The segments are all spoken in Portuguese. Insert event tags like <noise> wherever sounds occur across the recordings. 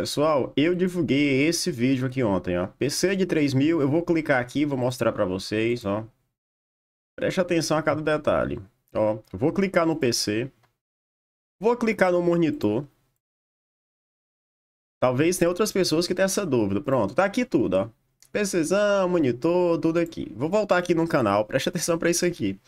Pessoal, eu divulguei esse vídeo aqui ontem, ó. PC de 3000, eu vou clicar aqui, vou mostrar para vocês, ó. Preste atenção a cada detalhe, ó. Vou clicar no PC. Vou clicar no monitor. Talvez tenha outras pessoas que tenham essa dúvida. Pronto, tá aqui tudo, ó. PCzão, monitor, tudo aqui. Vou voltar aqui no canal, preste atenção para isso aqui.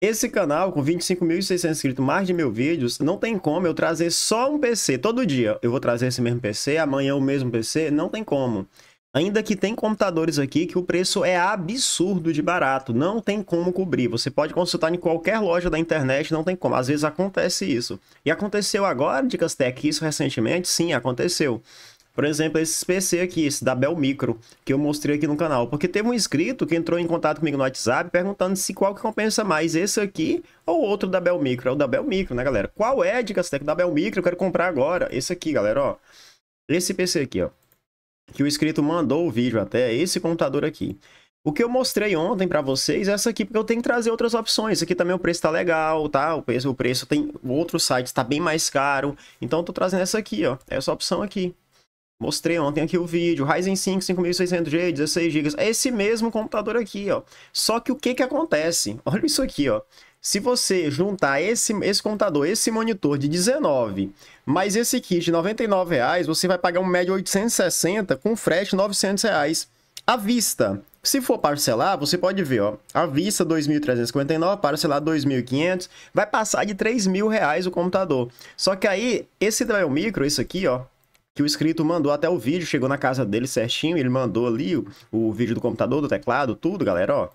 Esse canal, com 25.600 inscritos, mais de mil vídeos, não tem como eu trazer só um PC. Todo dia eu vou trazer esse mesmo PC, amanhã o mesmo PC, não tem como. Ainda que tem computadores aqui que o preço é absurdo de barato, não tem como cobrir. Você pode consultar em qualquer loja da internet, não tem como. Às vezes acontece isso. E aconteceu agora, Dicas Tech, isso recentemente? Sim, aconteceu. Por exemplo, esse PC aqui, esse da Bell Micro, que eu mostrei aqui no canal. Porque teve um inscrito que entrou em contato comigo no WhatsApp perguntando se qual que compensa mais, esse aqui ou outro da Bell Micro. É o da Bell Micro, né, galera? Qual é, que da Bell Micro? Eu quero comprar agora. Esse aqui, galera, ó. Esse PC aqui, ó. Que o inscrito mandou o vídeo até, é esse computador aqui. O que eu mostrei ontem para vocês é essa aqui, porque eu tenho que trazer outras opções. Aqui também o preço tá legal, tá? O preço, o preço tem outros sites, tá bem mais caro. Então eu tô trazendo essa aqui, ó. É essa opção aqui. Mostrei ontem aqui o vídeo, Ryzen 5 5600G, 16GB, é esse mesmo computador aqui, ó. Só que o que que acontece? <laughs> Olha isso aqui, ó. Se você juntar esse, esse computador, esse monitor de 19, mais esse kit de 99 reais, você vai pagar um médio 860 com frete 900 reais à vista. Se for parcelar, você pode ver, ó, à vista 2.359, parcelar 2.500, vai passar de 3 mil reais o computador. Só que aí, esse Dell Micro, isso aqui, ó, que o inscrito mandou até o vídeo, chegou na casa dele certinho, ele mandou ali o, o vídeo do computador, do teclado, tudo, galera, ó.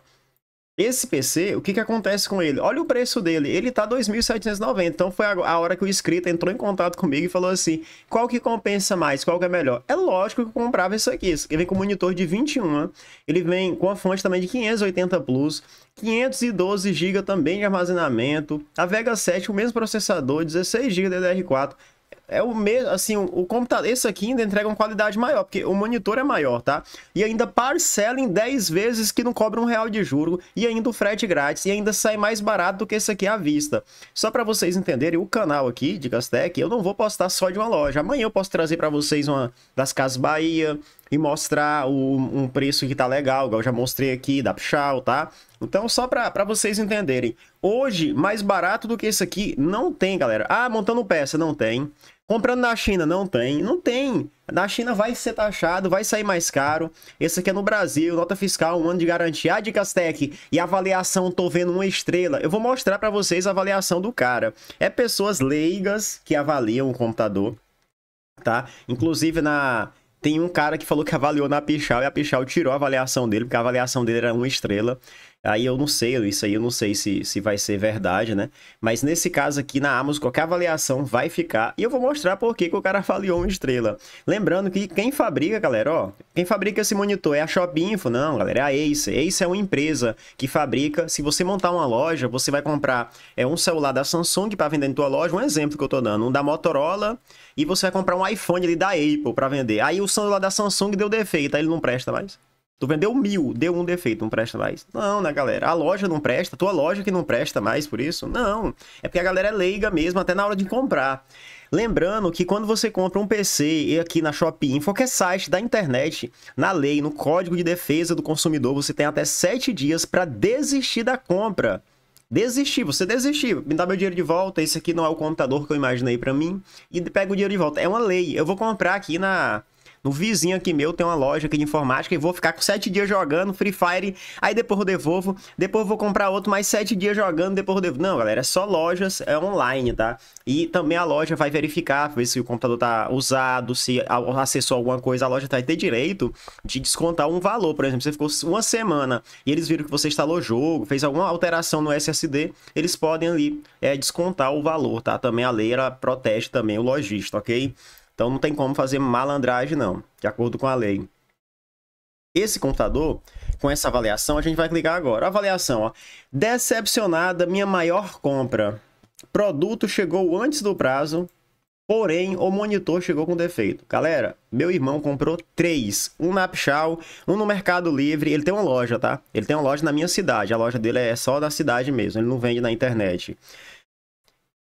Esse PC, o que que acontece com ele? Olha o preço dele, ele tá 2.790, então foi a hora que o inscrito entrou em contato comigo e falou assim, qual que compensa mais, qual que é melhor? É lógico que eu comprava isso aqui, isso aqui vem com monitor de 21, ele vem com a fonte também de 580 Plus, 512 GB também de armazenamento, a Vega 7, o mesmo processador, 16 GB DDR4, é o mesmo, assim, o, computador, esse aqui ainda entrega uma qualidade maior, porque o monitor é maior, tá? E ainda parcela em 10 vezes que não cobra um real de juro, e ainda o frete grátis, e ainda sai mais barato do que esse aqui à vista. Só para vocês entenderem, o canal aqui de Gastec, eu não vou postar só de uma loja. Amanhã eu posso trazer para vocês uma das Casas Bahia, e mostrar o, um preço que tá legal, igual eu já mostrei aqui, da Pichau, tá? Então, só para vocês entenderem. Hoje, mais barato do que isso aqui, não tem, galera. Ah, montando peça, não tem. Comprando na China, não tem. Não tem. Na China vai ser taxado, vai sair mais caro. Esse aqui é no Brasil, nota fiscal, um ano de garantia. A ah, de Castec e avaliação, tô vendo uma estrela. Eu vou mostrar para vocês a avaliação do cara. É pessoas leigas que avaliam o computador, tá? Inclusive na tem um cara que falou que avaliou na Pichal e a Pichal tirou a avaliação dele, porque a avaliação dele era uma estrela. Aí eu não sei, isso aí eu não sei se, se vai ser verdade, né? Mas nesse caso aqui na Amazon, qualquer avaliação vai ficar. E eu vou mostrar por que, que o cara <laughs> avaliou uma estrela. Lembrando que quem fabrica, galera, ó, quem fabrica esse monitor é a Shopinfo, não, galera, é a Ace. Ace é uma empresa que fabrica. Se você montar uma loja, você vai comprar é, um celular da Samsung para vender em tua loja, um exemplo que eu tô dando, um da Motorola, e você vai comprar um iPhone ali da Apple para vender. Aí o celular da Samsung deu defeito, aí ele não presta mais. Tu vendeu mil, deu um defeito, não presta mais. Não, né, galera? A loja não presta, tua loja que não presta mais por isso? Não. É porque a galera é leiga mesmo, até na hora de comprar. Lembrando que quando você compra um PC aqui na Shopping, qualquer site da internet, na lei, no Código de Defesa do Consumidor, você tem até sete dias para desistir da compra. Desistir, você desistir, me dá meu dinheiro de volta, esse aqui não é o computador que eu imaginei para mim, e pega o dinheiro de volta. É uma lei, eu vou comprar aqui na no vizinho aqui meu tem uma loja aqui de informática e vou ficar com sete dias jogando Free Fire, aí depois eu devolvo, depois eu vou comprar outro mais sete dias jogando, depois eu devolvo. Não, galera, é só lojas é online, tá? E também a loja vai verificar, ver se o computador tá usado, se acessou alguma coisa, a loja vai ter direito de descontar um valor, por exemplo, você ficou uma semana e eles viram que você instalou jogo, fez alguma alteração no SSD, eles podem ali é, descontar o valor, tá? Também a lei ela protege também o lojista, ok? Então não tem como fazer malandragem, não, de acordo com a lei. Esse computador, com essa avaliação, a gente vai clicar agora. Avaliação, ó. Decepcionada, minha maior compra. Produto chegou antes do prazo, porém o monitor chegou com defeito. Galera, meu irmão comprou três. Um na Pichau, um no Mercado Livre. Ele tem uma loja, tá? Ele tem uma loja na minha cidade. A loja dele é só da cidade mesmo, ele não vende na internet.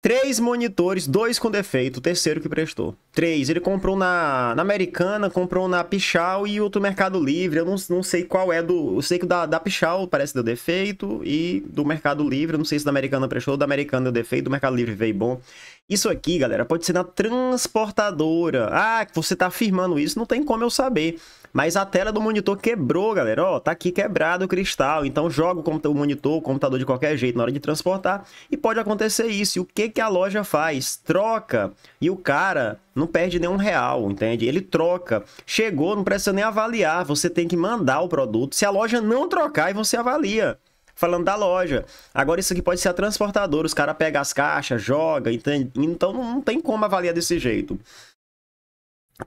Três monitores, dois com defeito, o terceiro que prestou três. Ele comprou na, na Americana, comprou na Pichal e outro Mercado Livre. Eu não, não sei qual é do. Eu sei que da, da Pichal parece deu defeito e do Mercado Livre. Eu não sei se da Americana prestou, da Americana deu defeito, do Mercado Livre veio bom. Isso aqui, galera, pode ser na transportadora. Ah, você tá afirmando isso, não tem como eu saber. Mas a tela do monitor quebrou, galera. Ó, tá aqui quebrado o cristal. Então joga o monitor, o computador de qualquer jeito na hora de transportar. E pode acontecer isso. E o que, que a loja faz? Troca. E o cara não perde nenhum real, entende? Ele troca. Chegou, não precisa nem avaliar, você tem que mandar o produto. Se a loja não trocar, e você avalia. Falando da loja. Agora, isso aqui pode ser a transportadora. Os caras pegam as caixas, joga, entende? Então não tem como avaliar desse jeito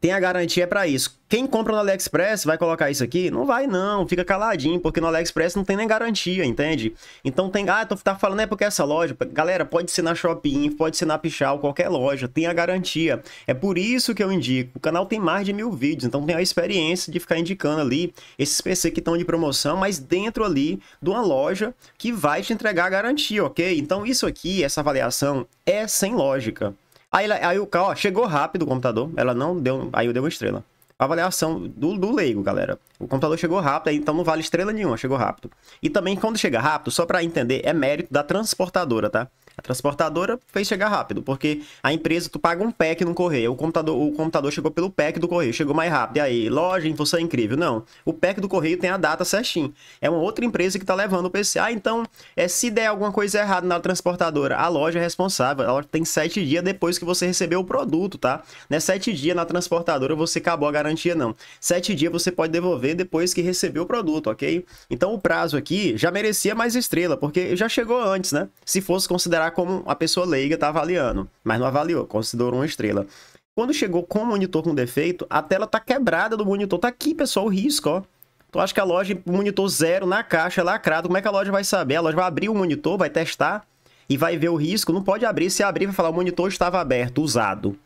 tem a garantia é para isso. Quem compra no AliExpress vai colocar isso aqui? Não vai não, fica caladinho, porque no AliExpress não tem nem garantia, entende? Então tem, ah, tô tá falando é porque essa loja, galera, pode ser na Shopping pode ser na Pichal, qualquer loja, tem a garantia. É por isso que eu indico. O canal tem mais de mil vídeos, então tem a experiência de ficar indicando ali esses PC que estão de promoção, mas dentro ali de uma loja que vai te entregar a garantia, ok? Então isso aqui, essa avaliação é sem lógica. Aí, ela, aí o cara, ó, chegou rápido o computador, ela não deu, aí eu dei uma estrela. Avaliação do, do leigo, galera. O computador chegou rápido, então não vale estrela nenhuma, chegou rápido. E também, quando chega rápido, só para entender, é mérito da transportadora, tá? A transportadora fez chegar rápido, porque a empresa, tu paga um pack no correio, o computador, o computador chegou pelo pack do correio, chegou mais rápido. E aí, loja, você é incrível. Não, o pack do correio tem a data certinho. É uma outra empresa que tá levando o PC. Ah, então, é, se der alguma coisa errada na transportadora, a loja é responsável. A loja tem sete dias depois que você recebeu o produto, tá? Não é sete dias na transportadora você acabou a garantia, não. Sete dias você pode devolver depois que recebeu o produto, ok? Então, o prazo aqui já merecia mais estrela, porque já chegou antes, né? Se fosse considerado considerar como a pessoa leiga está avaliando, mas não avaliou, considerou uma estrela. Quando chegou com o monitor com defeito, a tela tá quebrada do monitor. Tá aqui, pessoal, o risco, ó. Então acho que a loja, monitor zero na caixa, é lacrado. Como é que a loja vai saber? A loja vai abrir o monitor, vai testar e vai ver o risco. Não pode abrir. Se abrir, vai falar o monitor estava aberto, usado.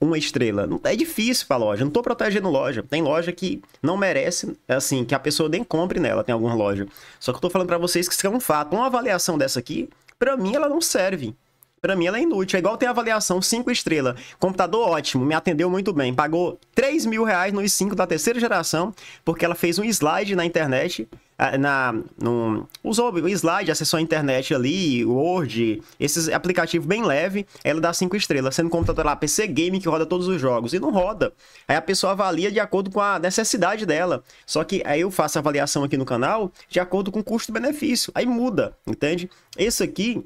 Uma estrela. É difícil pra loja. Não tô protegendo loja. Tem loja que não merece, assim, que a pessoa nem compre nela. Tem alguma loja. Só que eu tô falando para vocês que isso é um fato. Uma avaliação dessa aqui para mim, ela não serve. Para mim ela é inútil. É igual tem avaliação 5 estrela. Computador ótimo, me atendeu muito bem. Pagou 3 mil reais nos 5 da terceira geração, porque ela fez um slide na internet ah, na, no, usou o slide, acessou a internet ali, Word, esses aplicativo bem leve, ela dá 5 estrelas, sendo computador lá, PC Game que roda todos os jogos, e não roda. Aí a pessoa avalia de acordo com a necessidade dela. Só que aí eu faço a avaliação aqui no canal de acordo com custo-benefício. Aí muda, entende? Esse aqui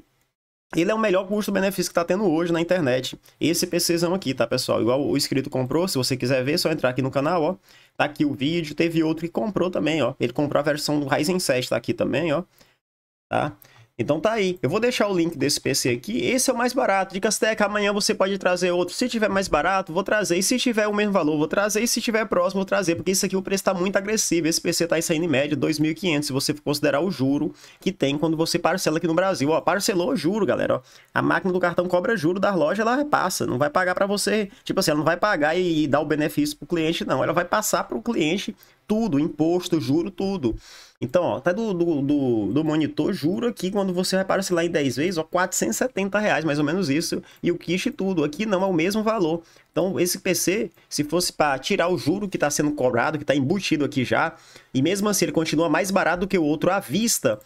ele é o melhor custo-benefício que tá tendo hoje na internet. Esse PCzão aqui, tá, pessoal? Igual o inscrito comprou, se você quiser ver, é só entrar aqui no canal, ó. Tá aqui o vídeo. Teve outro que comprou também, ó. Ele comprou a versão do Ryzen 7, tá aqui também, ó. Tá? Então tá aí. Eu vou deixar o link desse PC aqui. Esse é o mais barato. Dicas Tech, amanhã você pode trazer outro. Se tiver mais barato, vou trazer. E se tiver o mesmo valor, vou trazer. E se tiver próximo, vou trazer. Porque isso aqui o preço tá muito agressivo. Esse PC tá saindo em média 2.500, se você considerar o juro que tem quando você parcela aqui no Brasil. Ó, parcelou o juro, galera. Ó. A máquina do cartão cobra juro da loja, ela repassa. Não vai pagar para você. Tipo assim, ela não vai pagar e dar o benefício pro cliente, não. Ela vai passar pro cliente tudo, imposto, juro, tudo. Então, ó, até do, do, do, do, monitor, juro aqui, quando você repara sei lá em 10 vezes, ó, 470 reais, mais ou menos isso, e o kit tudo. Aqui não é o mesmo valor. Então, esse PC, se fosse para tirar o juro que está sendo cobrado, que está embutido aqui já, e mesmo assim ele continua mais barato do que o outro à vista,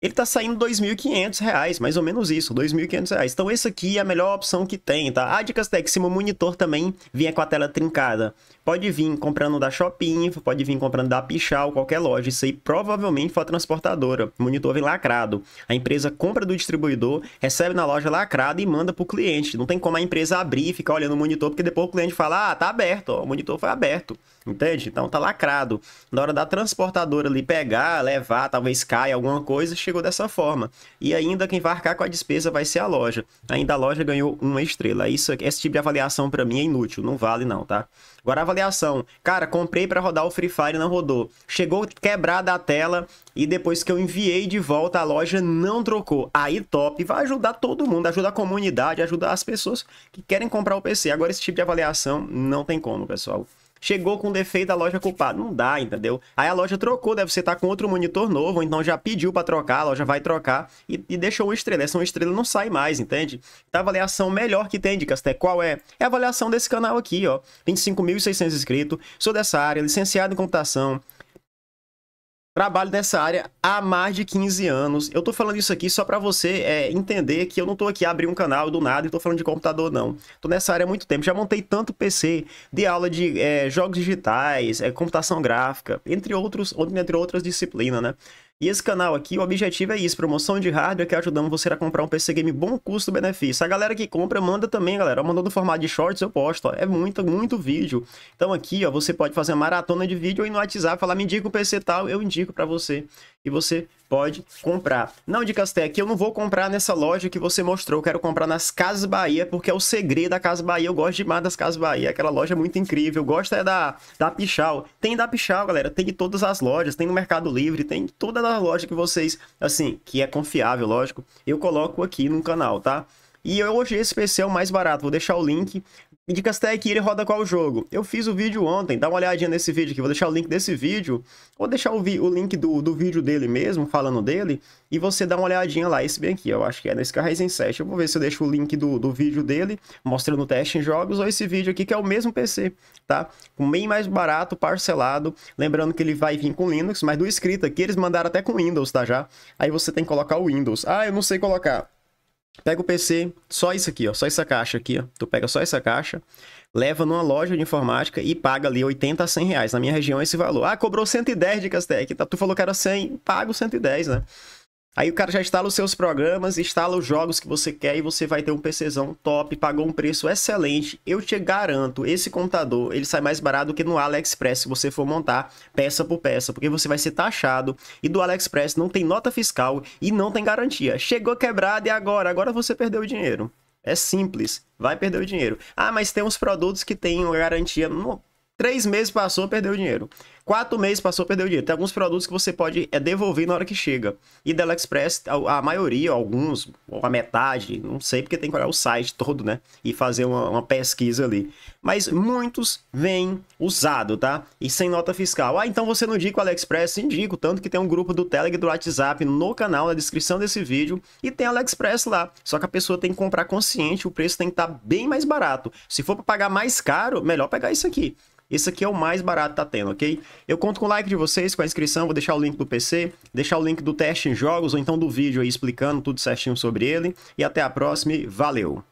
ele tá saindo R$ 2.500, mais ou menos isso, R$ 2.500. Então esse aqui é a melhor opção que tem, tá? A ah, Dicas Tech, se meu monitor também vier com a tela trincada, pode vir comprando da Shopping, pode vir comprando da Pichal, qualquer loja. Isso aí provavelmente foi a transportadora. O monitor vem lacrado. A empresa compra do distribuidor, recebe na loja lacrada e manda pro cliente. Não tem como a empresa abrir e ficar olhando o monitor, porque depois o cliente fala, ah, tá aberto, ó, o monitor foi aberto. Entende? Então tá lacrado. Na hora da transportadora ali pegar, levar, talvez caia alguma coisa, chegou dessa forma. E ainda quem vai arcar com a despesa vai ser a loja. Ainda a loja ganhou uma estrela. Isso, esse tipo de avaliação para mim é inútil, não vale não, tá? Agora a avaliação. Cara, comprei para rodar o Free Fire e não rodou. Chegou quebrada a tela e depois que eu enviei de volta a loja não trocou. Aí top, vai ajudar todo mundo, ajuda a comunidade, ajuda as pessoas que querem comprar o PC. Agora esse tipo de avaliação não tem como, pessoal chegou com defeito, a loja culpada. Não dá, entendeu? Aí a loja trocou, deve ser estar tá com outro monitor novo, ou então já pediu para trocar, a loja vai trocar e, e, deixou uma estrela. Essa uma estrela não sai mais, entende? Então a avaliação melhor que tem, Dicas até qual é? É a avaliação desse canal aqui, ó. 25.600 inscritos, sou dessa área, licenciado em computação, Trabalho nessa área há mais de 15 anos. Eu tô falando isso aqui só para você é, entender que eu não tô aqui a abrir um canal do nada e tô falando de computador, não. Tô nessa área há muito tempo. Já montei tanto PC, de aula de é, jogos digitais, é, computação gráfica, entre, outros, entre outras disciplinas, né? E esse canal aqui, o objetivo é isso, promoção de hardware que ajudamos você a comprar um PC game bom custo-benefício. A galera que compra, manda também, galera. Mandou no formato de shorts, eu posto, ó. É muito, muito vídeo. Então aqui, ó, você pode fazer uma maratona de vídeo e no WhatsApp falar, me indica o PC tal, eu indico pra você e você pode comprar. Não, de Castec, eu não vou comprar nessa loja que você mostrou, eu quero comprar nas Casas Bahia, porque é o segredo da Casa Bahia, eu gosto demais das Casas Bahia, aquela loja é muito incrível, gosto é da, da Pichal, tem da Pichal, galera, tem de todas as lojas, tem no Mercado Livre, tem toda a loja que vocês, assim, que é confiável, lógico, eu coloco aqui no canal, tá? E hoje esse PC é o mais barato, vou deixar o link Indicastec, ele roda qual jogo? Eu fiz o vídeo ontem, dá uma olhadinha nesse vídeo aqui, vou deixar o link desse vídeo, vou deixar o, o link do, do vídeo dele mesmo, falando dele, e você dá uma olhadinha lá, esse bem aqui, eu acho que é nesse Ryzen 7, eu vou ver se eu deixo o link do, do vídeo dele, mostrando o teste em jogos, ou esse vídeo aqui que é o mesmo PC, tá? Bem mais barato, parcelado, lembrando que ele vai vir com Linux, mas do escrito aqui eles mandaram até com Windows, tá já? Aí você tem que colocar o Windows, ah, eu não sei colocar... Pega o PC, só isso aqui, ó, só essa caixa aqui, ó. Tu pega só essa caixa, leva numa loja de informática e paga ali 80 a 100 reais. Na minha região é esse valor. Ah, cobrou 110 de Castec. Tá, tu falou que era 100, paga 110, né? Aí o cara já instala os seus programas, instala os jogos que você quer e você vai ter um PCzão top, pagou um preço excelente. Eu te garanto, esse computador, ele sai mais barato que no AliExpress se você for montar peça por peça, porque você vai ser taxado e do AliExpress não tem nota fiscal e não tem garantia. Chegou quebrado e agora? Agora você perdeu o dinheiro. É simples, vai perder o dinheiro. Ah, mas tem uns produtos que têm garantia. Três meses passou, perdeu o dinheiro. Quatro meses passou, perdeu o dinheiro. Tem alguns produtos que você pode é, devolver na hora que chega. E da AliExpress, a, a, maioria, alguns, ou a metade, não sei, porque tem que olhar o site todo, né? E fazer uma, uma pesquisa ali. Mas muitos vêm usado, tá? E sem nota fiscal. Ah, então você não indica o AliExpress? Indico, tanto que tem um grupo do Telegram e do WhatsApp no canal, na descrição desse vídeo. E tem AliExpress lá. Só que a pessoa tem que comprar consciente, o preço tem que estar tá bem mais barato. Se for para pagar mais caro, melhor pegar isso aqui. Esse aqui é o mais barato que tá tendo, ok? Eu conto com o like de vocês, com a inscrição, vou deixar o link do PC, deixar o link do teste em jogos ou então do vídeo aí explicando tudo certinho sobre ele. E até a próxima, valeu!